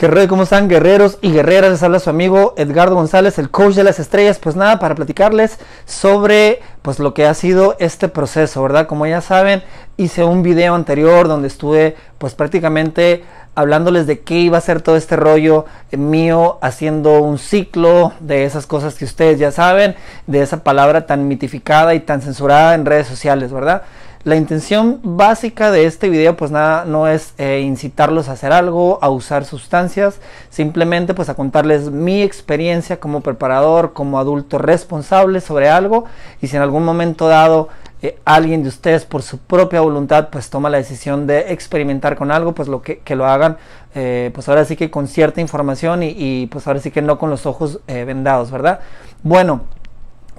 ¿Qué rollo? ¿Cómo están guerreros y guerreras? Les habla su amigo Edgardo González, el coach de las estrellas. Pues nada, para platicarles sobre pues lo que ha sido este proceso, ¿verdad? Como ya saben, hice un video anterior donde estuve pues prácticamente hablándoles de qué iba a ser todo este rollo mío haciendo un ciclo de esas cosas que ustedes ya saben, de esa palabra tan mitificada y tan censurada en redes sociales, ¿verdad? La intención básica de este video pues nada, no es eh, incitarlos a hacer algo, a usar sustancias, simplemente pues a contarles mi experiencia como preparador, como adulto responsable sobre algo y si en algún momento dado eh, alguien de ustedes por su propia voluntad pues toma la decisión de experimentar con algo pues lo que, lo hagan eh, pues ahora sí que con cierta información y, y, pues ahora sí que no con los ojos vendados, ¿verdad? Bueno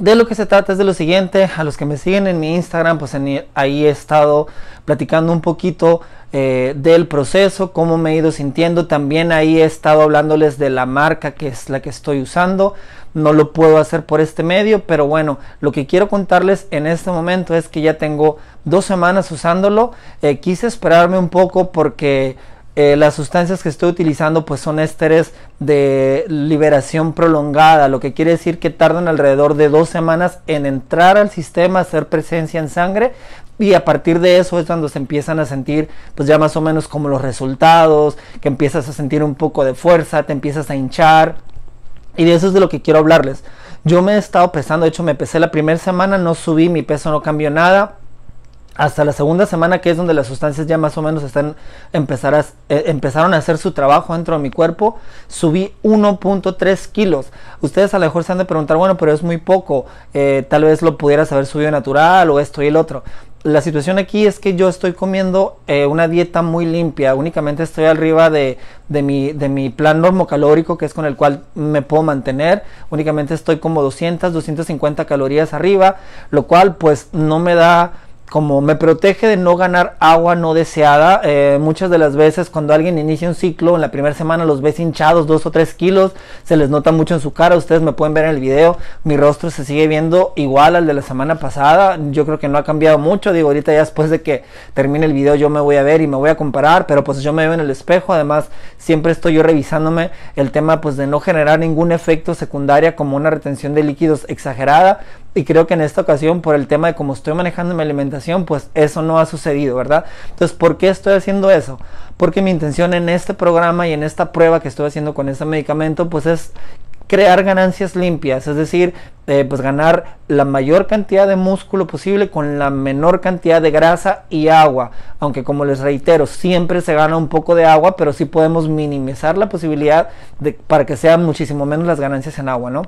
de lo que se trata es de lo siguiente, a los que me siguen en mi Instagram, pues ahí he estado platicando un poquito eh, del proceso, cómo me he ido sintiendo, también ahí he estado hablándoles de la marca que es la que estoy usando, no lo puedo hacer por este medio, pero bueno, lo que quiero contarles en este momento es que ya tengo dos semanas usándolo, eh, quise esperarme un poco porque eh, las sustancias que estoy utilizando pues son ésteres de liberación prolongada, lo que quiere decir que tardan alrededor de dos semanas en entrar al sistema, hacer presencia en sangre y a partir de eso es cuando se empiezan a sentir pues ya más o menos como los resultados, que empiezas a sentir un poco de fuerza, te empiezas a hinchar y de eso es de lo que quiero hablarles. Yo me he estado pesando, de hecho me pesé la primera semana, no subí, mi peso no cambió nada hasta la segunda semana, que es donde las sustancias ya más o menos están eh, empezaron a hacer su trabajo dentro de mi cuerpo, subí 1.3 kilos. Ustedes a lo mejor se han de preguntar, bueno, pero es muy poco, eh, tal vez lo pudieras haber subido natural o esto y el otro. La situación aquí es que yo estoy comiendo eh, una dieta muy limpia, únicamente estoy arriba de, mi, de mi plan normocalórico, que es con el cual me puedo mantener, únicamente estoy como 200, 250 calorías arriba, lo cual pues no me da como me protege de no ganar agua no deseada. Eh, muchas de las veces cuando alguien inicia un ciclo, en la primera semana los ves hinchados, dos o tres kilos, se les nota mucho en su cara, ustedes me pueden ver en el video, mi rostro se sigue viendo igual al de la semana pasada, yo creo que no ha cambiado mucho, digo, ahorita ya después de que termine el video yo me voy a ver y me voy a comparar, pero pues yo me veo en el espejo, además siempre estoy yo revisándome el tema pues de no generar ningún efecto secundario como una retención de líquidos exagerada, y creo que en esta ocasión por el tema de cómo estoy manejando mi alimentación, pues eso no ha sucedido, ¿verdad? Entonces, ¿por qué estoy haciendo eso? Porque mi intención en este programa y en esta prueba que estoy haciendo con este medicamento, pues es crear ganancias limpias, es decir, eh, pues ganar la mayor cantidad de músculo posible con la menor cantidad de grasa y agua. Aunque como les reitero, siempre se gana un poco de agua, pero sí podemos minimizar la posibilidad de, para que sean muchísimo menos las ganancias en agua, ¿no?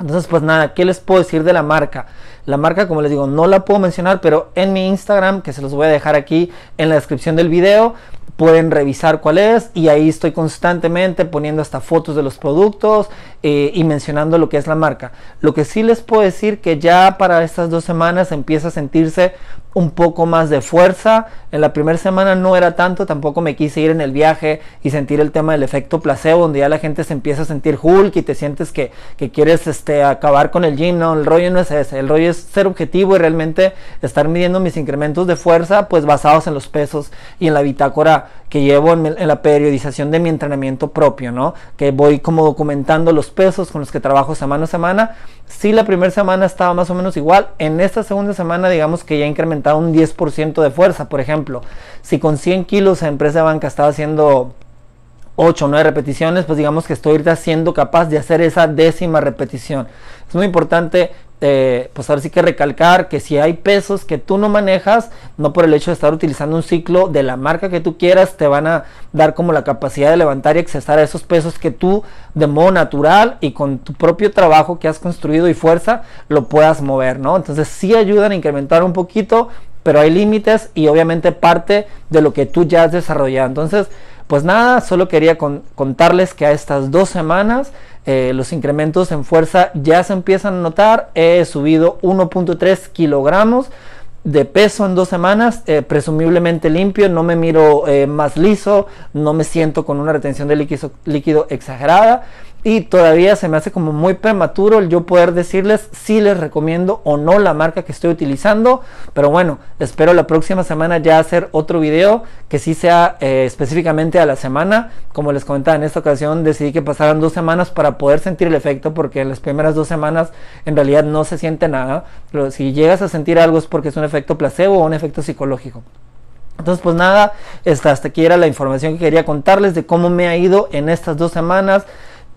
Entonces, pues nada, ¿qué les puedo decir de la marca? La marca, como les digo, no la puedo mencionar, pero en mi Instagram, que se los voy a dejar aquí en la descripción del video, pueden revisar cuál es y ahí estoy constantemente poniendo hasta fotos de los productos eh, y mencionando lo que es la marca. Lo que sí les puedo decir que ya para estas dos semanas empieza a sentirse un poco más de fuerza. En la primera semana no era tanto, tampoco me quise ir en el viaje y sentir el tema del efecto placebo, donde ya la gente se empieza a sentir Hulk y te sientes que, quieres este, acabar con el gym. No, el rollo no es ese, el rollo es ser objetivo y realmente estar midiendo mis incrementos de fuerza, pues basados en los pesos y en la bitácora que llevo en, la periodización de mi entrenamiento propio, ¿no? Que voy como documentando los pesos con los que trabajo semana a semana. Si la primera semana estaba más o menos igual, en esta segunda semana digamos que ya incrementaba un 10% de fuerza. Por ejemplo, si con 100 kilos la empresa banca estaba haciendo 8 o 9 repeticiones, pues digamos que estoy siendo capaz de hacer esa décima repetición. Es muy importante eh, pues ahora sí que recalcar que si hay pesos que tú no manejas, no por el hecho de estar utilizando un ciclo de la marca que tú quieras, te van a dar como la capacidad de levantar y accesar a esos pesos que tú de modo natural y con tu propio trabajo que has construido y fuerza lo puedas mover, ¿no? Entonces sí ayudan a incrementar un poquito, pero hay límites y obviamente parte de lo que tú ya has desarrollado. Entonces, pues nada, solo quería contarles que a estas dos semanas eh, los incrementos en fuerza ya se empiezan a notar. He subido 1.3 kilogramos de peso en dos semanas, eh, presumiblemente limpio, no me miro eh, más liso, no me siento con una retención de líquido exagerada y todavía se me hace como muy prematuro el yo poder decirles si les recomiendo o no la marca que estoy utilizando. Pero bueno, espero la próxima semana ya hacer otro video que sí sea eh, específicamente a la semana. Como les comentaba, en esta ocasión decidí que pasaran dos semanas para poder sentir el efecto porque en las primeras dos semanas en realidad no se siente nada. Pero si llegas a sentir algo es porque es un efecto placebo o un efecto psicológico. Entonces, pues nada, hasta aquí era la información que quería contarles de cómo me ha ido en estas dos semanas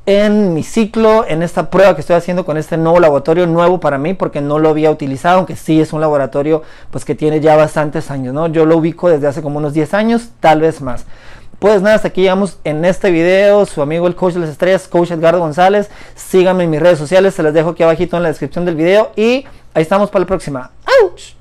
en mi ciclo, en esta prueba que estoy haciendo con este nuevo laboratorio, nuevo para mí, porque no lo había utilizado, aunque sí es un laboratorio pues que tiene ya bastantes años, ¿no? Yo lo ubico desde hace como unos 10 años, tal vez más. Pues nada, hasta aquí llegamos en este video. Su amigo el coach de las estrellas, coach Edgardo González. Síganme en mis redes sociales, se las dejo aquí abajito en la descripción del video. Y ahí estamos para la próxima. ¡Auch!